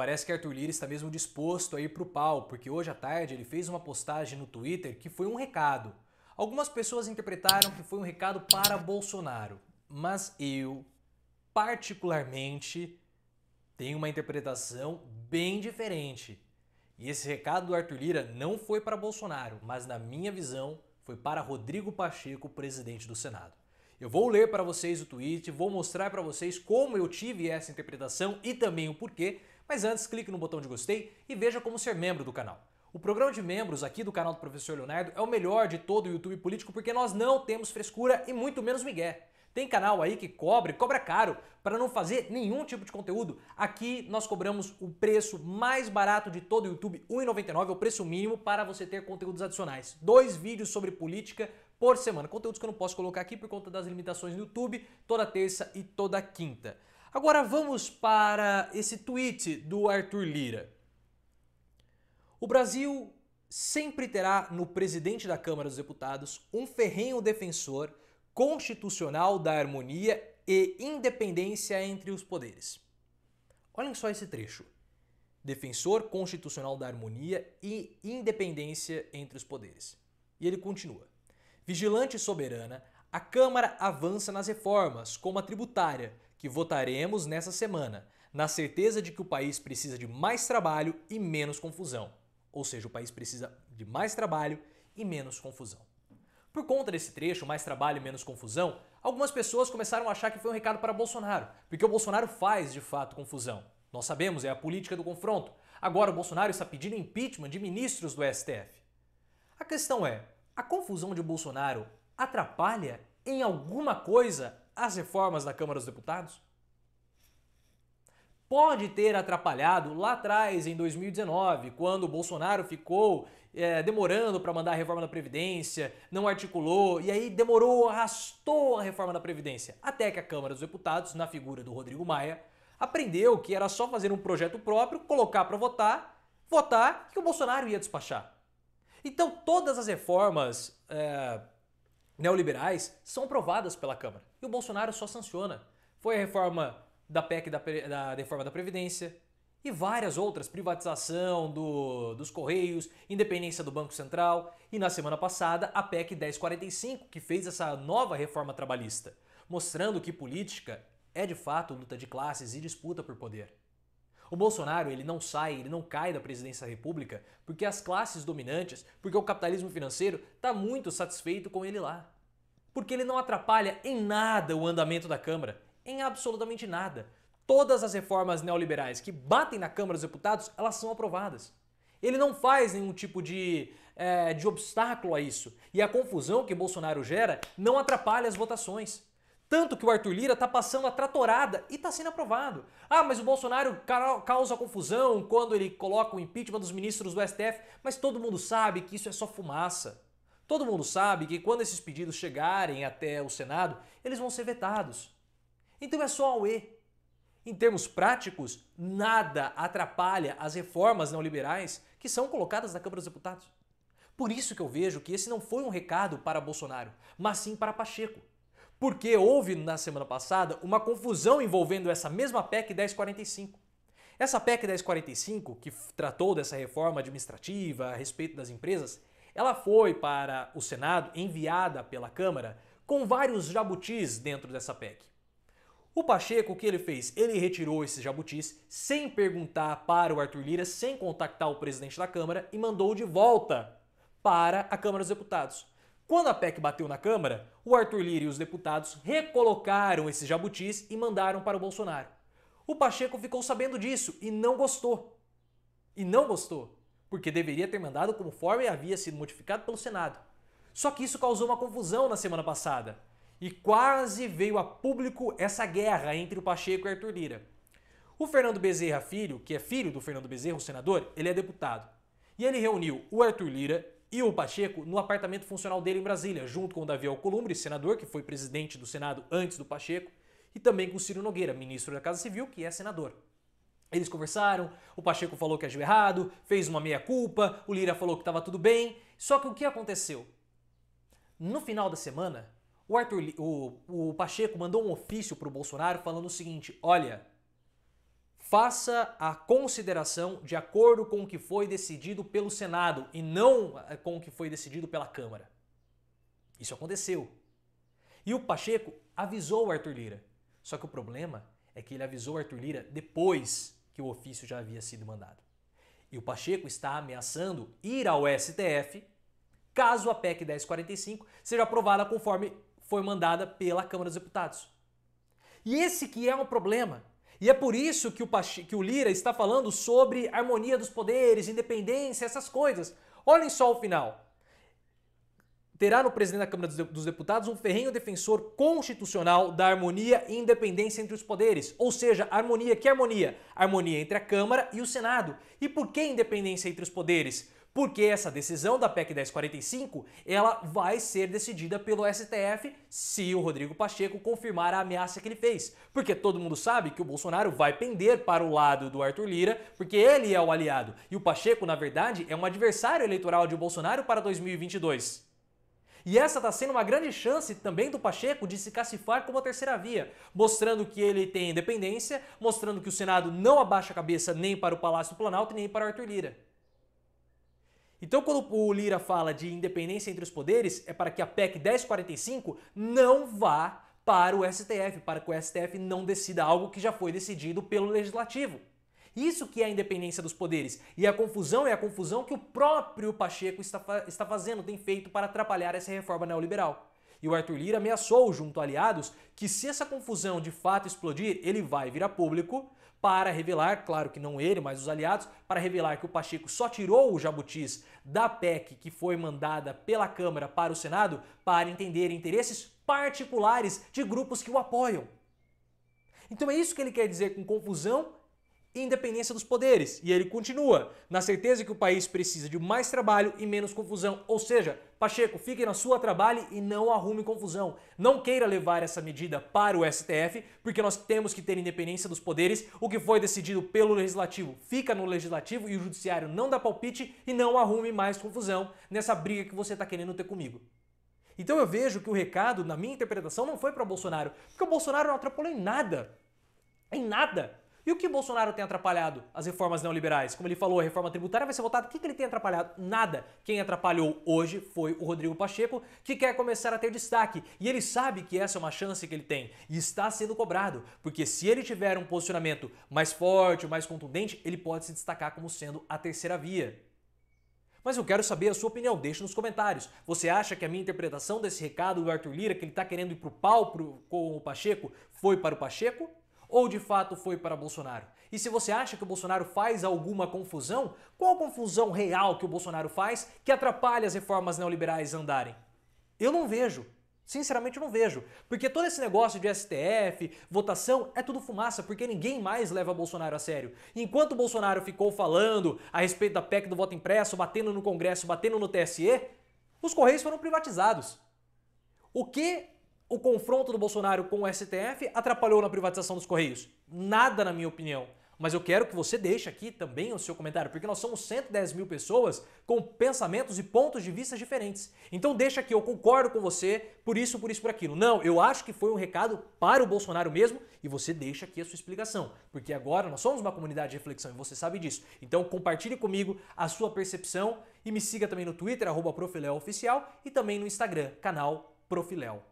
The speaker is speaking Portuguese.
Parece que Arthur Lira está mesmo disposto a ir para o pau, porque hoje à tarde ele fez uma postagem no Twitter que foi um recado. Algumas pessoas interpretaram que foi um recado para Bolsonaro, mas eu, particularmente, tenho uma interpretação bem diferente. E esse recado do Arthur Lira não foi para Bolsonaro, mas na minha visão foi para Rodrigo Pacheco, presidente do Senado. Eu vou ler para vocês o tweet, vou mostrar para vocês como eu tive essa interpretação e também o porquê, mas antes, clique no botão de gostei e veja como ser membro do canal. O programa de membros aqui do canal do Professor Leonardo é o melhor de todo o YouTube político porque nós não temos frescura e muito menos migué. Tem canal aí que cobre, cobra caro, para não fazer nenhum tipo de conteúdo. Aqui nós cobramos o preço mais barato de todo o YouTube, R$ 1,99 é o preço mínimo para você ter conteúdos adicionais. Dois vídeos sobre política por semana. Conteúdos que eu não posso colocar aqui por conta das limitações do YouTube, toda terça e toda quinta. Agora vamos para esse tweet do Arthur Lira. O Brasil sempre terá no presidente da Câmara dos Deputados um ferrenho defensor constitucional da harmonia e independência entre os poderes. Olhem só esse trecho. Defensor constitucional da harmonia e independência entre os poderes. E ele continua. Vigilante e soberana, a Câmara avança nas reformas, como a tributária, que votaremos nessa semana, na certeza de que o país precisa de mais trabalho e menos confusão. Ou seja, o país precisa de mais trabalho e menos confusão. Por conta desse trecho, mais trabalho e menos confusão, algumas pessoas começaram a achar que foi um recado para Bolsonaro, porque o Bolsonaro faz de fato confusão. Nós sabemos, é a política do confronto. Agora o Bolsonaro está pedindo impeachment de ministros do STF. A questão é: a confusão de Bolsonaro atrapalha em alguma coisa as reformas da Câmara dos Deputados? Pode ter atrapalhado lá atrás, em 2019, quando o Bolsonaro ficou é, demorando para mandar a reforma da Previdência, não articulou, e aí demorou, arrastou a reforma da Previdência, até que a Câmara dos Deputados, na figura do Rodrigo Maia, aprendeu que era só fazer um projeto próprio, colocar para votar, votar, que o Bolsonaro ia despachar. Então, todas as reformas é, neoliberais são aprovadas pela Câmara e o Bolsonaro só sanciona. Foi a reforma da PEC da, da reforma da Previdência e várias outras, privatização do, dos Correios, independência do Banco Central e na semana passada a PEC 1045, que fez essa nova reforma trabalhista, mostrando que política é de fato luta de classes e disputa por poder. O Bolsonaro ele não sai, ele não cai da presidência da República porque as classes dominantes, porque o capitalismo financeiro está muito satisfeito com ele lá porque ele não atrapalha em nada o andamento da Câmara, em absolutamente nada. Todas as reformas neoliberais que batem na Câmara dos Deputados, elas são aprovadas. Ele não faz nenhum tipo de, é, de obstáculo a isso. E a confusão que Bolsonaro gera não atrapalha as votações. Tanto que o Arthur Lira está passando a tratorada e está sendo aprovado. Ah, mas o Bolsonaro causa confusão quando ele coloca o impeachment dos ministros do STF, mas todo mundo sabe que isso é só fumaça. Todo mundo sabe que quando esses pedidos chegarem até o Senado, eles vão ser vetados. Então é só ao E. Em termos práticos, nada atrapalha as reformas não liberais que são colocadas na Câmara dos Deputados. Por isso que eu vejo que esse não foi um recado para Bolsonaro, mas sim para Pacheco. Porque houve na semana passada uma confusão envolvendo essa mesma PEC 1045. Essa PEC 1045, que tratou dessa reforma administrativa a respeito das empresas, ela foi para o Senado enviada pela Câmara com vários jabutis dentro dessa PEC. O Pacheco, o que ele fez? Ele retirou esses jabutis sem perguntar para o Arthur Lira, sem contactar o presidente da Câmara e mandou de volta para a Câmara dos Deputados. Quando a PEC bateu na Câmara, o Arthur Lira e os deputados recolocaram esses jabutis e mandaram para o Bolsonaro. O Pacheco ficou sabendo disso e não gostou. E não gostou porque deveria ter mandado conforme havia sido modificado pelo Senado. Só que isso causou uma confusão na semana passada e quase veio a público essa guerra entre o Pacheco e Arthur Lira. O Fernando Bezerra Filho, que é filho do Fernando Bezerra, o senador, ele é deputado. E ele reuniu o Arthur Lira e o Pacheco no apartamento funcional dele em Brasília, junto com o Davi Alcolumbre, senador, que foi presidente do Senado antes do Pacheco, e também com o Ciro Nogueira, ministro da Casa Civil, que é senador. Eles conversaram, o Pacheco falou que agiu errado, fez uma meia-culpa, o Lira falou que estava tudo bem. Só que o que aconteceu? No final da semana, o, Arthur, o, o Pacheco mandou um ofício para o Bolsonaro falando o seguinte: olha, faça a consideração de acordo com o que foi decidido pelo Senado e não eh, com o que foi decidido pela Câmara. Isso aconteceu. E o Pacheco avisou o Arthur Lira. Só que o problema é que ele avisou o Arthur Lira depois que o ofício já havia sido mandado. E o Pacheco está ameaçando ir ao STF caso a PEC 1045 seja aprovada conforme foi mandada pela Câmara dos Deputados. E esse que é um problema. E é por isso que o, Pache... que o Lira está falando sobre harmonia dos poderes, independência, essas coisas. Olhem só o final terá no presidente da Câmara dos Deputados um ferrenho defensor constitucional da harmonia e independência entre os poderes. Ou seja, harmonia, que harmonia? Harmonia entre a Câmara e o Senado. E por que independência entre os poderes? Porque essa decisão da PEC 1045, ela vai ser decidida pelo STF se o Rodrigo Pacheco confirmar a ameaça que ele fez. Porque todo mundo sabe que o Bolsonaro vai pender para o lado do Arthur Lira, porque ele é o aliado. E o Pacheco, na verdade, é um adversário eleitoral de Bolsonaro para 2022. E essa está sendo uma grande chance também do Pacheco de se cacifar como a terceira via, mostrando que ele tem independência, mostrando que o Senado não abaixa a cabeça nem para o Palácio do Planalto nem para o Arthur Lira. Então, quando o Lira fala de independência entre os poderes, é para que a PEC 1045 não vá para o STF, para que o STF não decida algo que já foi decidido pelo Legislativo. Isso que é a independência dos poderes. E a confusão é a confusão que o próprio Pacheco está, está fazendo, tem feito para atrapalhar essa reforma neoliberal. E o Arthur Lira ameaçou, junto a aliados, que se essa confusão de fato explodir, ele vai virar público para revelar, claro que não ele, mas os aliados, para revelar que o Pacheco só tirou o jabutis da PEC que foi mandada pela Câmara para o Senado para entender interesses particulares de grupos que o apoiam. Então é isso que ele quer dizer com confusão independência dos poderes. E ele continua, na certeza que o país precisa de mais trabalho e menos confusão. Ou seja, Pacheco, fique na sua, trabalho e não arrume confusão. Não queira levar essa medida para o STF, porque nós temos que ter independência dos poderes, o que foi decidido pelo legislativo fica no legislativo e o judiciário não dá palpite e não arrume mais confusão nessa briga que você está querendo ter comigo. Então eu vejo que o recado, na minha interpretação, não foi para Bolsonaro, porque o Bolsonaro não atrapalhou em nada. Em nada e o que Bolsonaro tem atrapalhado? As reformas neoliberais. Como ele falou, a reforma tributária vai ser votada. O que, ele tem atrapalhado? Nada. Quem atrapalhou hoje foi o Rodrigo Pacheco, que quer começar a ter destaque. E ele sabe que essa é uma chance que ele tem e está sendo cobrado. Porque se ele tiver um posicionamento mais forte, mais contundente, ele pode se destacar como sendo a terceira via. Mas eu quero saber a sua opinião, deixe nos comentários. Você acha que a minha interpretação desse recado do Arthur Lira, que ele está querendo ir para pau pro, com o Pacheco, foi para o Pacheco? ou de fato foi para Bolsonaro? E se você acha que o Bolsonaro faz alguma confusão, qual confusão real que o Bolsonaro faz que atrapalha as reformas neoliberais andarem? Eu não vejo. Sinceramente, eu não vejo. Porque todo esse negócio de STF, votação, é tudo fumaça, porque ninguém mais leva Bolsonaro a sério. Enquanto Bolsonaro ficou falando a respeito da PEC do voto impresso, batendo no Congresso, batendo no TSE, os Correios foram privatizados. O que o confronto do Bolsonaro com o STF atrapalhou na privatização dos Correios? Nada, na minha opinião. Mas eu quero que você deixe aqui também o seu comentário, porque nós somos 110 mil pessoas com pensamentos e pontos de vista diferentes. Então deixa aqui, eu concordo com você, por isso, por isso, por aquilo. Não, eu acho que foi um recado para o Bolsonaro mesmo, e você deixa aqui a sua explicação, porque agora nós somos uma comunidade de reflexão e você sabe disso. Então compartilhe comigo a sua percepção e me siga também no Twitter, arroba Profiléu Oficial, e também no Instagram, canal Profiléu.